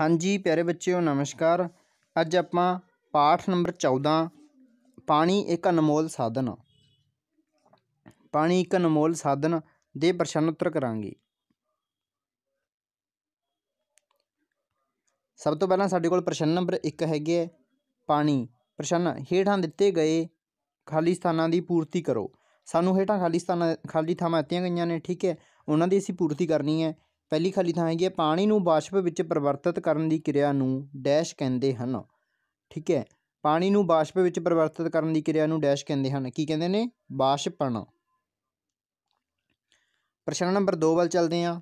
ਹਾਂਜੀ ਪਿਆਰੇ ਬੱਚਿਓ ਨਮਸਕਾਰ ਅੱਜ ਆਪਾਂ ਪਾਠ ਨੰਬਰ 14 ਪਾਣੀ ਇੱਕ ਅਨਮੋਲ ਸਾਧਨ ਪਾਣੀ ਇੱਕ ਅਨਮੋਲ ਸਾਧਨ ਦੇ ਪ੍ਰਸ਼ਨ ਉੱਤਰ ਕਰਾਂਗੇ ਸਭ ਤੋਂ ਪਹਿਲਾਂ ਸਾਡੇ ਕੋਲ ਪ੍ਰਸ਼ਨ ਨੰਬਰ 1 ਹੈਗੇ ਹੈ ਪਾਣੀ ਪ੍ਰਸ਼ਨ ਹੇਠਾਂ ਦਿੱਤੇ ਗਏ ਖਾਲੀ ਸਥਾਨਾਂ ਦੀ ਪੂਰਤੀ ਕਰੋ ਸਾਨੂੰ ਹੇਠਾਂ ਖਾਲੀ ਸਥਾਨਾਂ ਖਾਲੀ ਥਾਵਾਂ ਦਿੱਤੀਆਂ ਗਈਆਂ ਨੇ ਠੀਕ ਹੈ ਉਹਨਾਂ ਦੀ ਅਸੀਂ ਪੂਰਤੀ ਕਰਨੀ ਹੈ ਪਹਿਲੀ ਖਾਲੀ ਥਾਂ ਹੈਗੀ ਹੈ ਪਾਣੀ ਨੂੰ ਬਾਸ਼ਪ ਵਿੱਚ ਪਰਿਵਰਤਿਤ ਕਰਨ ਦੀ ਕਿਰਿਆ ਨੂੰ ਡੈਸ਼ ਕਹਿੰਦੇ ਹਨ ਠੀਕ ਹੈ ਪਾਣੀ ਨੂੰ ਬਾਸ਼ਪ ਵਿੱਚ ਪਰਿਵਰਤਿਤ ਕਰਨ ਦੀ ਕਿਰਿਆ ਨੂੰ ਡੈਸ਼ ਕਹਿੰਦੇ ਹਨ ਕੀ ਕਹਿੰਦੇ ਨੇ ਬਾਸ਼ਪਣ ਪ੍ਰਸ਼ਨ ਨੰਬਰ 2 ਵੱਲ ਚੱਲਦੇ ਹਾਂ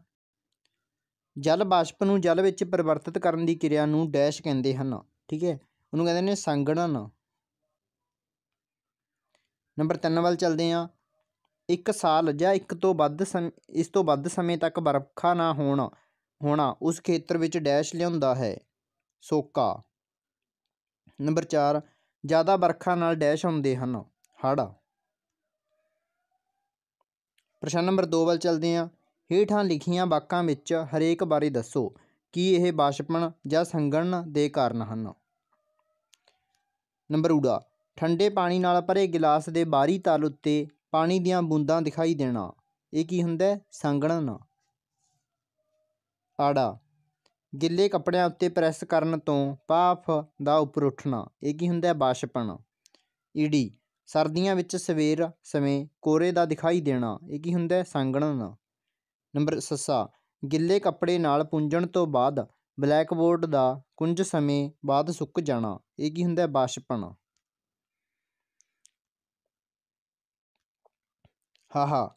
ਜਲ ਬਾਸ਼ਪ ਨੂੰ ਜਲ ਵਿੱਚ ਪਰਿਵਰਤਿਤ ਕਰਨ ਦੀ ਕਿਰਿਆ ਨੂੰ ਡੈਸ਼ ਕਹਿੰਦੇ ਹਨ ਠੀਕ ਹੈ ਉਹਨੂੰ ਕਹਿੰਦੇ ਨੇ ਸੰਗਣਨ ਨੰਬਰ 3 ਵੱਲ ਚੱਲਦੇ ਹਾਂ ਇੱਕ ਸਾਲ ਜਾਂ ਇੱਕ ਤੋਂ ਵੱਧ ਇਸ ਤੋਂ ਵੱਧ ਸਮੇਂ ਤੱਕ ਵਰਖਾ ਨਾ ਹੋਣ ਹੋਣਾ ਉਸ ਖੇਤਰ ਵਿੱਚ ਡੈਸ਼ ਲਿਆਉਂਦਾ ਹੈ ਸੋਕਾ ਨੰਬਰ 4 ਜ਼ਿਆਦਾ ਵਰਖਾ ਨਾਲ ਡੈਸ਼ ਹੁੰਦੇ ਹਨ ਹੜ੍ਹ ਪ੍ਰਸ਼ਨ ਨੰਬਰ 2 ਵੱਲ ਚੱਲਦੇ ਹਾਂ ਹੇਠਾਂ ਲਿਖੀਆਂ ਵਾਕਾਂ ਵਿੱਚ ਹਰੇਕ ਬਾਰੇ ਦੱਸੋ ਕੀ ਇਹ ਬਾਸ਼ਪਣ ਜਾਂ ਸੰਗਣ ਦੇ ਕਾਰਨ ਹਨ ਨੰਬਰ ਊੜਾ ਠੰਡੇ ਪਾਣੀ ਨਾਲ ਭਰੇ ਗਿਲਾਸ ਦੇ ਬਾਹਰੀ ਤਲ ਉੱਤੇ ਪਾਣੀ ਦੀਆਂ ਬੂੰਦਾਂ ਦਿਖਾਈ ਦੇਣਾ ਇਹ ਕੀ ਹੁੰਦਾ ਸੰਗਣਨ ਆੜਾ ਗਿੱਲੇ ਕੱਪੜਿਆਂ ਉੱਤੇ ਪ੍ਰੈਸ ਕਰਨ ਤੋਂ ਪਾਫ ਦਾ ਉੱਪਰ ਉੱਠਣਾ ਇਹ ਕੀ ਹੁੰਦਾ ਬਾਸ਼ਪਣ ਈੜੀ ਸਰਦੀਆਂ ਵਿੱਚ ਸਵੇਰ ਸਮੇਂ ਕੋਰੇ ਦਾ ਦਿਖਾਈ ਦੇਣਾ ਇਹ ਕੀ ਹੁੰਦਾ ਸੰਗਣਨ ਨੰਬਰ ਸੱਸਾ ਗਿੱਲੇ ਕੱਪੜੇ ਨਾਲ ਪੁੰਜਣ ਤੋਂ ਬਾਅਦ ਬਲੈਕਬੋਰਡ ਦਾ ਕੁੰਝ ਸਮੇਂ ਬਾਅਦ ਸੁੱਕ ਜਾਣਾ ਇਹ ਕੀ ਹੁੰਦਾ ਬਾਸ਼ਪਣ ਹਾਹਾ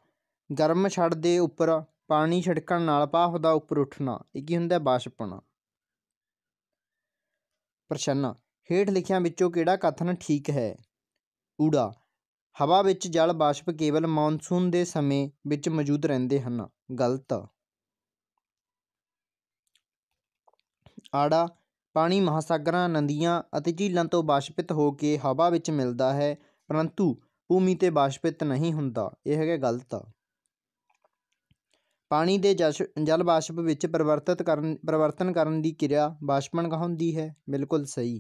ਗਰਮ ਛੜ ਦੇ ਉੱਪਰ ਪਾਣੀ ਛਿੜਕਣ ਨਾਲ ਪਾਫ ਦਾ ਉੱਪਰ ਉੱਠਣਾ ਇਹ ਕੀ ਹੁੰਦਾ ਬਾਸ਼ਪਣ ਪ੍ਰਸ਼ਨ ਹੇਠ ਲਿਖਿਆਂ ਵਿੱਚੋਂ ਕਿਹੜਾ ਕਥਨ ਠੀਕ ਹੈ ਊੜਾ ਹਵਾ ਵਿੱਚ ਜਲ ਬਾਸ਼ਪ ਕੇਵਲ ਮੌਨਸੂਨ ਦੇ ਸਮੇਂ ਵਿੱਚ ਮੌਜੂਦ ਰਹਿੰਦੇ ਹਨ ਗਲਤ ਆੜਾ ਪਾਣੀ ਮਹਾਸਾਗਰਾਂ ਨਦੀਆਂ ਅਤੇ ਝੀਲਾਂ ਤੋਂ ਬਾਸ਼ਪਿਤ ਹੋ ਕੇ ਹਵਾ ਵਿੱਚ ਮਿਲਦਾ ਹੈ ਪਰੰਤੂ ਭੂਮੀ ਤੇ ਬਾਸ਼ਪਿਤ ਨਹੀਂ ਹੁੰਦਾ ਇਹ ਹੈਗਾ ਗਲਤ ਪਾਣੀ ਦੇ ਜਲ ਬਾਸ਼ਪ ਵਿੱਚ ਪਰਿਵਰਤਿਤ ਕਰਨ ਪਰਿਵਰਤਨ ਕਰਨ ਦੀ ਕਿਰਿਆ ਬਾਸ਼ਪਣ ਕਹਾਉਂਦੀ ਹੈ ਬਿਲਕੁਲ ਸਹੀ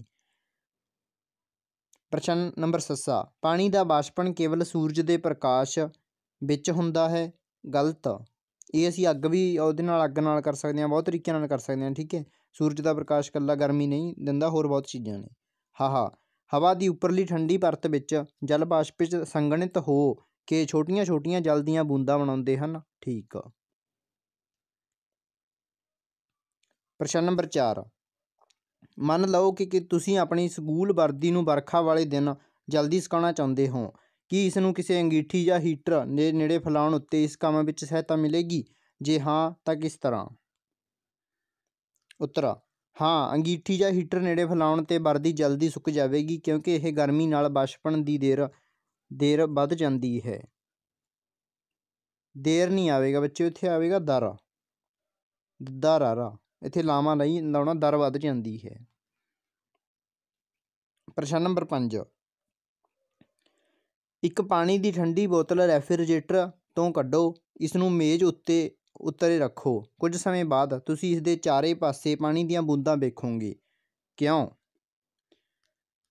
ਪ੍ਰਸ਼ਨ ਨੰਬਰ 7 ਪਾਣੀ ਦਾ ਬਾਸ਼ਪਣ ਕੇਵਲ ਸੂਰਜ ਦੇ ਪ੍ਰਕਾਸ਼ ਵਿੱਚ ਹੁੰਦਾ ਹੈ ਗਲਤ ਇਹ ਅਸੀਂ ਅੱਗ ਵੀ ਉਹਦੇ ਨਾਲ ਅੱਗ ਨਾਲ ਕਰ ਸਕਦੇ ਹਾਂ ਬਹੁਤ ਤਰੀਕਿਆਂ ਨਾਲ ਕਰ ਸਕਦੇ ਹਾਂ ਠੀਕ ਹੈ ਸੂਰਜ ਦਾ ਪ੍ਰਕਾਸ਼ ਕੱਲਾ ਗਰਮੀ ਨਹੀਂ ਦਿੰਦਾ ਹੋਰ ਬਹੁਤ ਚੀਜ਼ਾਂ ਨੇ ਹਾਹਾ ਹਵਾ ਦੀ ਉੱਪਰਲੀ ਠੰਡੀ ਪਰਤ ਵਿੱਚ ਜਲ ਬਾਸ਼ਪ ਵਿੱਚ ਸੰਗਣਿਤ ਹੋ ਕੇ ਛੋਟੀਆਂ ਛੋਟੀਆਂ ਜਲ ਦੀਆਂ ਬੂੰਦਾਂ ਬਣਾਉਂਦੇ ਹਨ ਠੀਕ ਪ੍ਰਸ਼ਨ ਨੰਬਰ 4 ਮੰਨ ਲਓ ਕਿ ਕਿ ਤੁਸੀਂ ਆਪਣੀ ਸਕੂਲ ਵਰਦੀ ਨੂੰ ਵਰਖਾ ਵਾਲੇ ਦਿਨ ਜਲਦੀ ਸੁਕਾਉਣਾ ਚਾਹੁੰਦੇ ਹੋ ਕੀ ਇਸ ਨੂੰ ਕਿਸੇ ਅੰਗੀਠੀ ਜਾਂ ਹੀਟਰ ਦੇ ਨੇੜੇ ਫਲਾਉਣ ਉੱਤੇ ਇਸ ਕੰਮ ਵਿੱਚ ਸਹਾਇਤਾ ਮਿਲੇਗੀ ਜੇ ਹਾਂ ਤਾਂ ਕਿਸ ਤਰ੍ਹਾਂ ਉੱਤਰਾ ਹਾਂ ਅੰਗੀਠੀ ਜਾਂ ਹੀਟਰ ਨੇੜੇ ਫਲਾਉਣ ਤੇ ਵਰਦੀ ਜਲਦੀ ਸੁੱਕ ਜਾਵੇਗੀ ਕਿਉਂਕਿ ਇਹ ਗਰਮੀ ਨਾਲ ਬਾਸ਼ਪਣ ਦੀ ਦੇਰ ਦੇਰ ਵੱਧ ਜਾਂਦੀ ਹੈ ਦੇਰ ਨਹੀਂ ਆਵੇਗਾ ਬੱਚੇ ਉੱਥੇ ਆਵੇਗਾ ਦਰ ਦਰਾਰਾ ਇੱਥੇ ਲਾਵਾ ਲਈ ਲਾਉਣਾ ਦਰ ਵੱਧ ਜਾਂਦੀ ਹੈ ਪ੍ਰਸ਼ਨ ਨੰਬਰ 5 ਇੱਕ ਪਾਣੀ ਦੀ ਠੰਡੀ ਬੋਤਲ ਰੈਫਰੀਜਰੇਟਰ ਤੋਂ ਕੱਢੋ ਇਸ ਨੂੰ ਮੇਜ਼ ਉੱਤੇ ਉੱਤੇ ਰੱਖੋ ਕੁਝ ਸਮੇਂ ਬਾਅਦ ਤੁਸੀਂ ਇਸ ਦੇ ਚਾਰੇ ਪਾਸੇ ਪਾਣੀ ਦੀਆਂ ਬੂੰਦਾਂ ਵੇਖੋਗੇ ਕਿਉਂ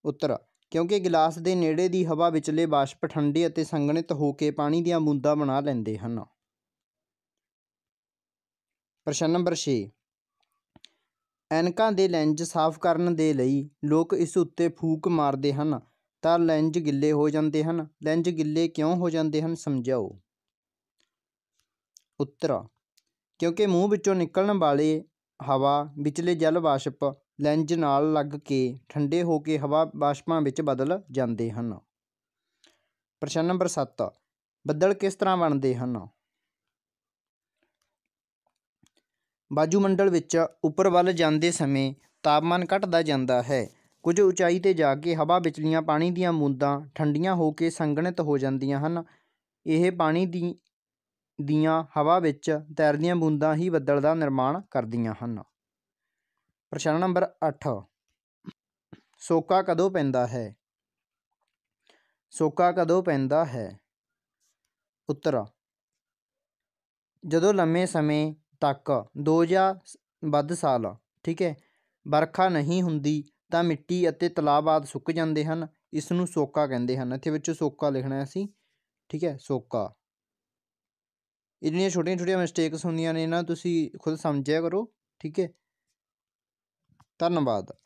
ਉੱਤਰ ਕਿਉਂਕਿ ਗਲਾਸ ਦੇ ਨੇੜੇ ਦੀ ਹਵਾ ਵਿਚਲੇ ਬਾਸ਼ਪ ਠੰਡੇ ਅਤੇ ਸੰਗਣਿਤ ਹੋ ਕੇ ਪਾਣੀ ਦੀਆਂ ਬੂੰਦਾਂ ਬਣਾ ਲੈਂਦੇ ਹਨ ਪ੍ਰਸ਼ਨ ਨੰਬਰ 6 ਐਨਕਾਂ ਦੇ ਲੈਂਜ ਸਾਫ਼ ਕਰਨ ਦੇ ਲਈ ਲੋਕ ਇਸ ਉੱਤੇ ਫੂਕ ਮਾਰਦੇ ਹਨ ਤਾਂ ਲੈਂਜ ਗਿੱਲੇ ਹੋ ਜਾਂਦੇ ਹਨ ਲੈਂਜ ਗਿੱਲੇ ਕਿਉਂ ਹੋ ਜਾਂਦੇ ਹਨ ਸਮਝਾਓ ਉੱਤਰ ਕਿਉਂਕਿ ਮੂੰਹ ਵਿੱਚੋਂ ਨਿਕਲਣ ਵਾਲੀ ਹਵਾ ਵਿਚਲੇ ਜਲ ਵਾਸ਼ਪ ਲੈਂਜ ਨਾਲ ਲੱਗ ਕੇ ਠੰਡੇ ਹੋ ਕੇ ਹਵਾ ਵਾਸ਼ਪਾਂ ਵਿੱਚ ਬਦਲ ਜਾਂਦੇ ਹਨ ਪ੍ਰਸ਼ਨ ਨੰਬਰ 7 ਬੱਦਲ ਕਿਸ ਤਰ੍ਹਾਂ ਬਣਦੇ ਹਨ ਬਾਜੂ ਮੰਡਲ ਵਿੱਚ ਉੱਪਰ ਵੱਲ ਜਾਂਦੇ ਸਮੇਂ ਤਾਪਮਾਨ ਘਟਦਾ ਜਾਂਦਾ ਹੈ ਕੁਝ ਉਚਾਈ ਤੇ ਜਾ ਕੇ ਹਵਾ ਵਿਚਲੀਆਂ ਪਾਣੀ ਦੀਆਂ ਬੂੰਦਾਂ ਠੰਡੀਆਂ ਹੋ ਕੇ ਸੰਗਣਿਤ ਹੋ ਜਾਂਦੀਆਂ ਹਨ ਇਹ ਪਾਣੀ ਦੀ ਦੀਆਂ ਹਵਾ ਵਿੱਚ ਤੈਰਦੀਆਂ ਬੂੰਦਾਂ ਹੀ ਬੱਦਲ ਦਾ ਨਿਰਮਾਣ ਕਰਦੀਆਂ ਹਨ ਪ੍ਰਸ਼ਨ ਨੰਬਰ 8 ਸੋਕਾ ਕਦੋਂ ਪੈਂਦਾ ਹੈ ਸੋਕਾ ਕਦੋਂ ਪੈਂਦਾ ਹੈ ਉੱਤਰ ਜਦੋਂ ਲੰਮੇ ਸਮੇਂ ਤੱਕ ਦੋ ਜਾਂ ਵੱਧ ਸਾਲ ਠੀਕ ਹੈ ਵਰਖਾ ਨਹੀਂ ਹੁੰਦੀ ਤਾਂ ਮਿੱਟੀ ਅਤੇ ਤਲਾਬ ਆਦ ਸੁੱਕ ਜਾਂਦੇ ਹਨ ਇਸ ਨੂੰ ਸੋਕਾ ਕਹਿੰਦੇ ਹਨ ਇੱਥੇ ਵਿੱਚ ਸੋਕਾ ਲਿਖਣਾ ਹੈ ਅਸੀਂ ਠੀਕ ਹੈ ਸੋਕਾ ਇਹ ਛੋਟੀਆਂ ਛੋਟੀਆਂ ਮਿਸਟੇਕਸ ਹੁੰਦੀਆਂ ਨੇ ਨਾ ਤੁਸੀਂ ਖੁਦ ਸਮਝਿਆ ਕਰੋ ਠੀਕ ਹੈ ਧੰਨਵਾਦ